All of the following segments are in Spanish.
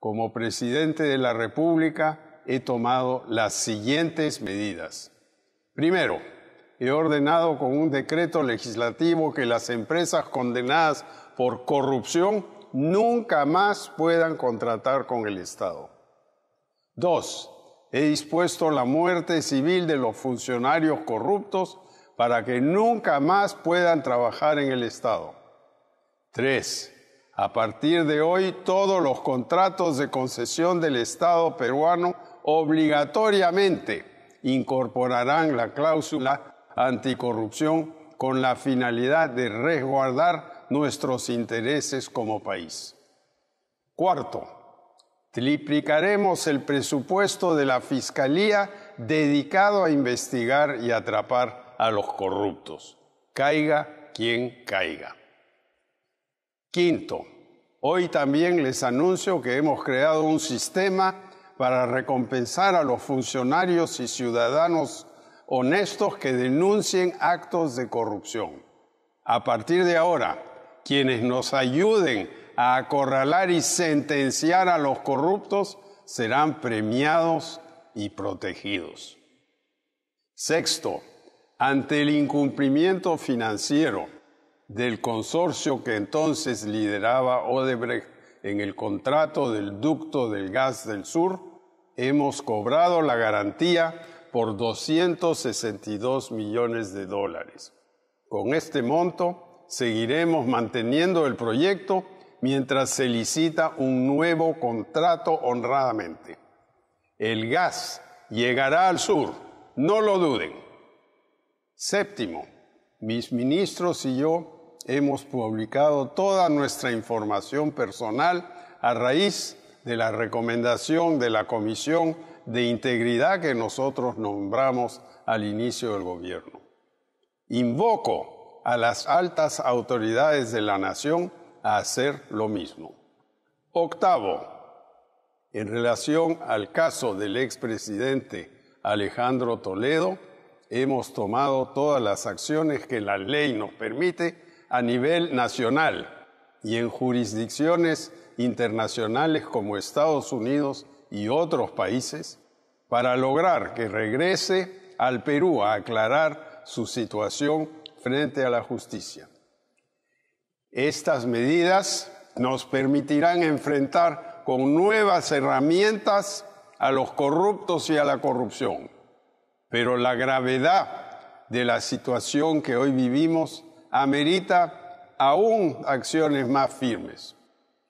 Como presidente de la República he tomado las siguientes medidas. Primero, he ordenado con un decreto legislativo que las empresas condenadas por corrupción nunca más puedan contratar con el Estado. Dos, he dispuesto la muerte civil de los funcionarios corruptos para que nunca más puedan trabajar en el Estado. Tres, a partir de hoy, todos los contratos de concesión del Estado peruano obligatoriamente incorporarán la cláusula anticorrupción con la finalidad de resguardar nuestros intereses como país. Cuarto, triplicaremos el presupuesto de la Fiscalía dedicado a investigar y atrapar a los corruptos, caiga quien caiga. Quinto, hoy también les anuncio que hemos creado un sistema para recompensar a los funcionarios y ciudadanos honestos que denuncien actos de corrupción. A partir de ahora, quienes nos ayuden a acorralar y sentenciar a los corruptos serán premiados y protegidos. Sexto, ante el incumplimiento financiero, del consorcio que entonces lideraba Odebrecht en el contrato del ducto del gas del sur, hemos cobrado la garantía por 262 millones de dólares. Con este monto seguiremos manteniendo el proyecto mientras se licita un nuevo contrato honradamente. El gas llegará al sur, no lo duden. Séptimo, mis ministros y yo hemos publicado toda nuestra información personal a raíz de la recomendación de la Comisión de Integridad que nosotros nombramos al inicio del gobierno. Invoco a las altas autoridades de la nación a hacer lo mismo. Octavo, en relación al caso del expresidente Alejandro Toledo, hemos tomado todas las acciones que la ley nos permite a nivel nacional y en jurisdicciones internacionales como Estados Unidos y otros países para lograr que regrese al Perú a aclarar su situación frente a la justicia. Estas medidas nos permitirán enfrentar con nuevas herramientas a los corruptos y a la corrupción. Pero la gravedad de la situación que hoy vivimos amerita aún acciones más firmes.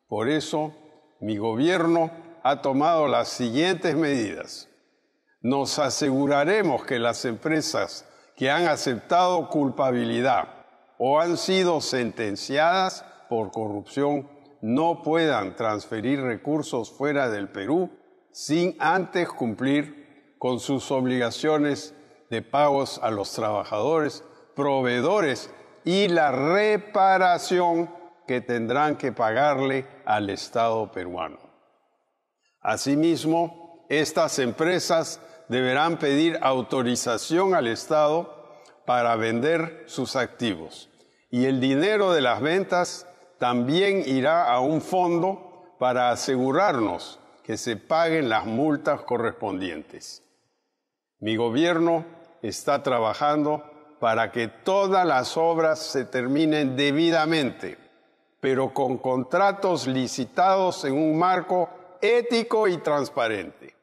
Por eso, mi gobierno ha tomado las siguientes medidas. Nos aseguraremos que las empresas que han aceptado culpabilidad o han sido sentenciadas por corrupción no puedan transferir recursos fuera del Perú sin antes cumplir con sus obligaciones de pagos a los trabajadores, proveedores y la reparación que tendrán que pagarle al Estado peruano. Asimismo, estas empresas deberán pedir autorización al Estado para vender sus activos y el dinero de las ventas también irá a un fondo para asegurarnos que se paguen las multas correspondientes. Mi gobierno está trabajando para que todas las obras se terminen debidamente, pero con contratos licitados en un marco ético y transparente.